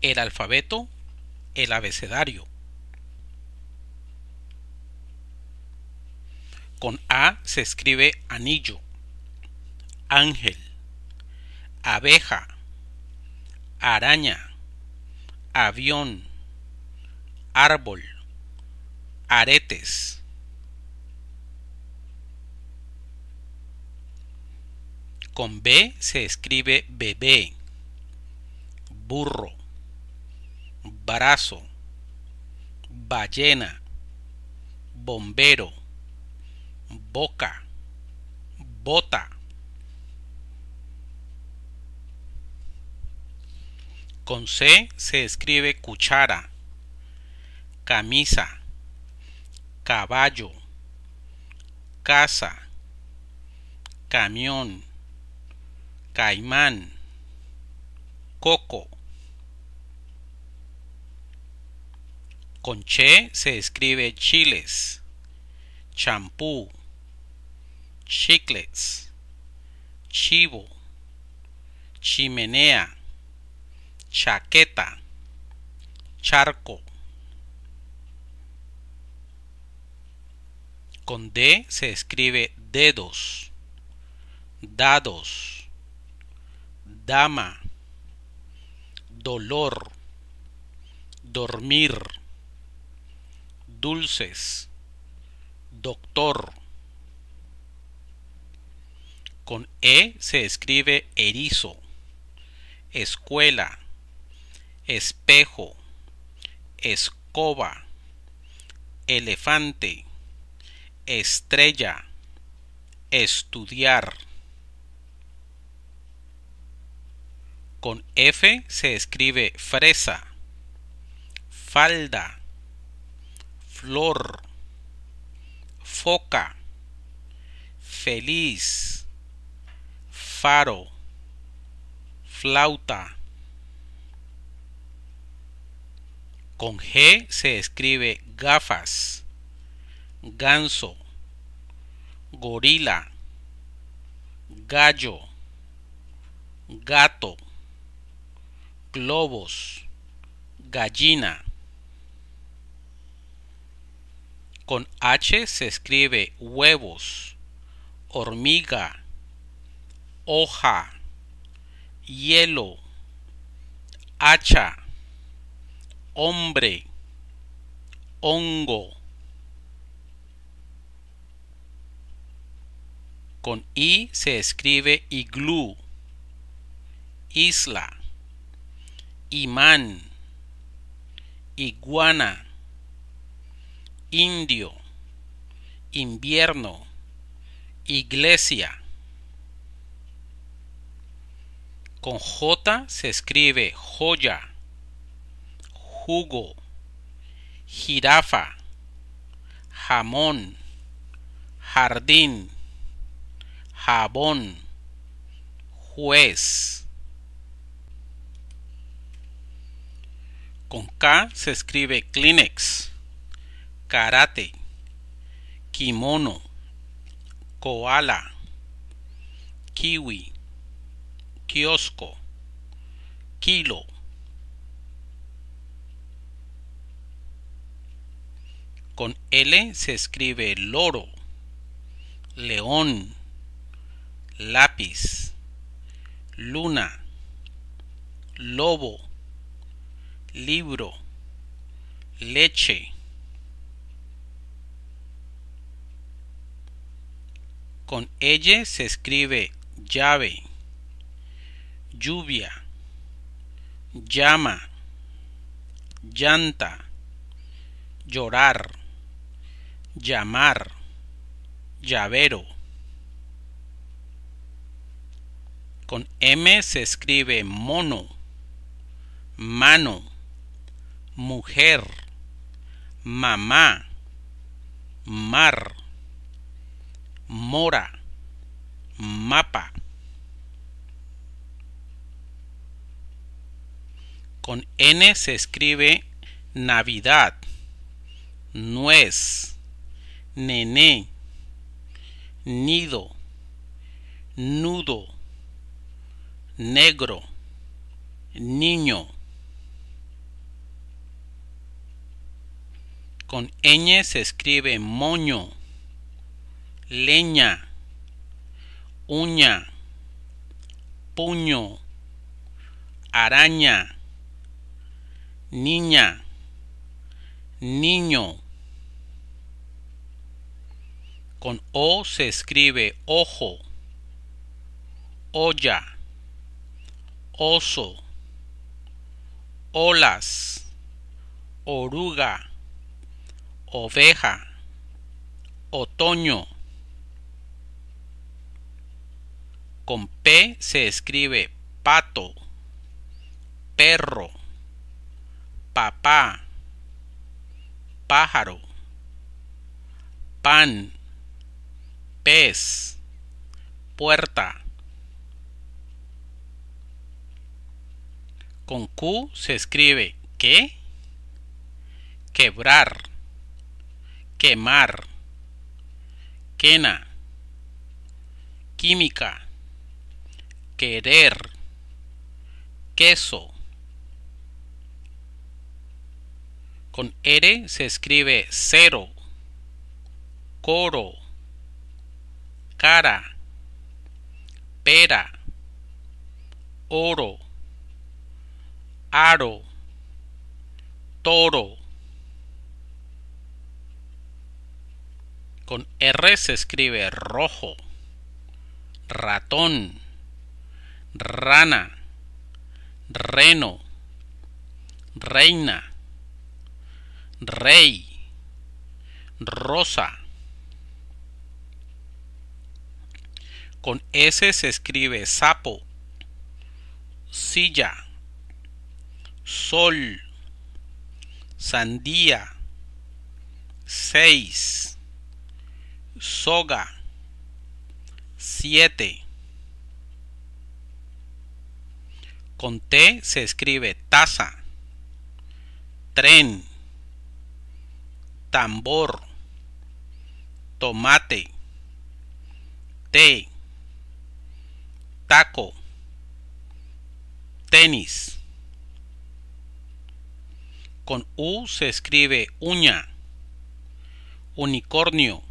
el alfabeto, el abecedario. Con A se escribe anillo, ángel, abeja, araña, avión, árbol, aretes. Con B se escribe bebé, burro, barazo, ballena, bombero, boca, bota. Con C se escribe cuchara, camisa, caballo, casa, camión, caimán, coco. Con che se escribe chiles, champú, chiclets, chivo, chimenea, chaqueta, charco. Con D se escribe dedos, dados, dama, dolor, dormir dulces, doctor. Con E se escribe erizo, escuela, espejo, escoba, elefante, estrella, estudiar. Con F se escribe fresa, falda, flor, foca, feliz, faro, flauta. Con G se escribe gafas, ganso, gorila, gallo, gato, globos, gallina. Con H se escribe huevos, hormiga, hoja, hielo, hacha, hombre, hongo. Con I se escribe iglú, isla, imán, iguana indio, invierno, iglesia. Con J se escribe joya, jugo, jirafa, jamón, jardín, jabón, juez. Con K se escribe Kleenex karate, kimono, koala, kiwi, kiosco, kilo, Con L se escribe loro, león, lápiz, luna, lobo, libro, leche, Con ella se escribe llave, lluvia, llama, llanta, llorar, llamar, llavero. Con M se escribe mono, mano, mujer, mamá, mar mora, mapa. Con N se escribe Navidad, nuez, nené, nido, nudo, negro, niño. Con ñ se escribe moño, leña, uña, puño, araña, niña, niño. Con O se escribe ojo, olla, oso, olas, oruga, oveja, otoño. Con P se escribe pato, perro, papá, pájaro, pan, pez, puerta. Con Q se escribe que, quebrar, quemar, quena, química querer, queso. Con R se escribe cero, coro, cara, pera, oro, aro, toro. Con R se escribe rojo, ratón rana, reno, reina, rey, rosa. Con S se escribe sapo, silla, sol, sandía, seis, soga, siete Con T se escribe taza, tren, tambor, tomate, té, taco, tenis. Con U se escribe uña, unicornio,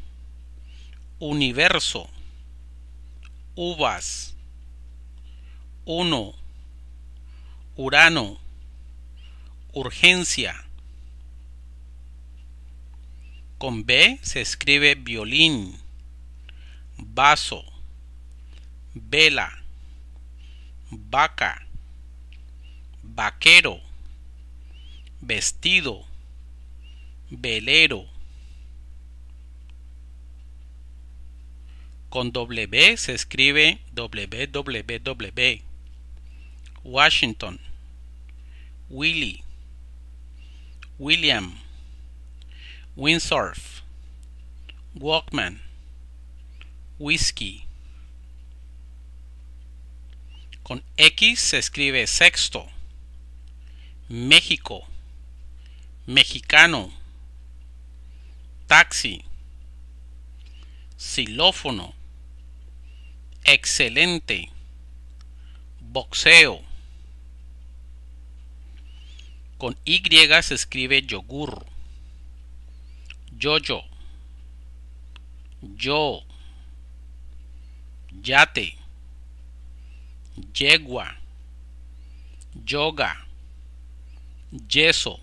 universo, uvas, uno, Urano. Urgencia. Con B se escribe violín, vaso, vela, vaca, vaquero, vestido, velero. Con W se escribe www Washington, Willie, William, Windsurf, Walkman, Whiskey. Con X se escribe sexto, México, mexicano, taxi, silófono, excelente, boxeo, con Y se escribe yogur. Yoyo. Yo. Yate. Yegua. Yoga. Yeso.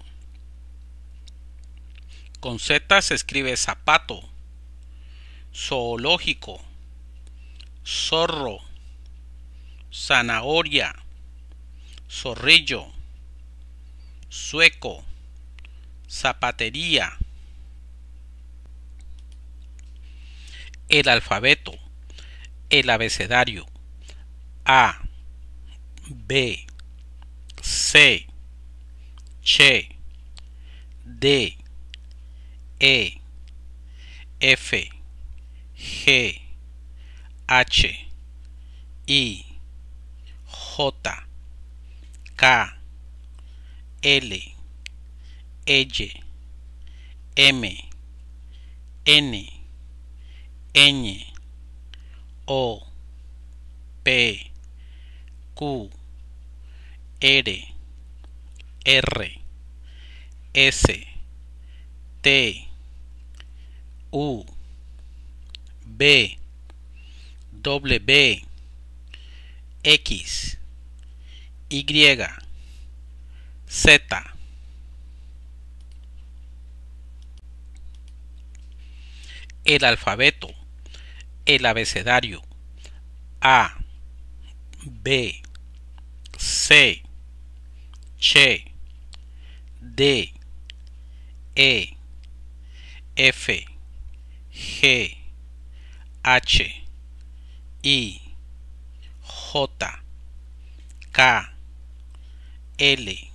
Con Z se escribe zapato. Zoológico. Zorro. Zanahoria. Zorrillo sueco, zapatería, el alfabeto, el abecedario, A, B, C, ch, D, E, F, G, H, I, J, K, L, L, M, N, Ñ, O, P, Q, R, R, S, T, U, B, W, X, Y, Z. El alfabeto, el abecedario, A, B, C, Ch, D, E, F, G, H, I, J, K, L,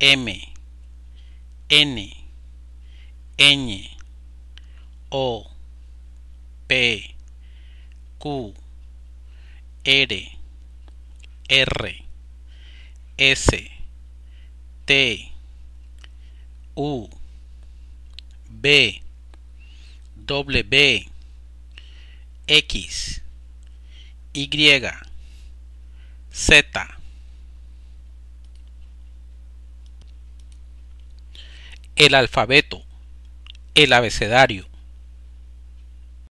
M, N, Ñ, O, P, Q, R, R, S, T, U, B, W, X, Y, Z, el alfabeto, el abecedario,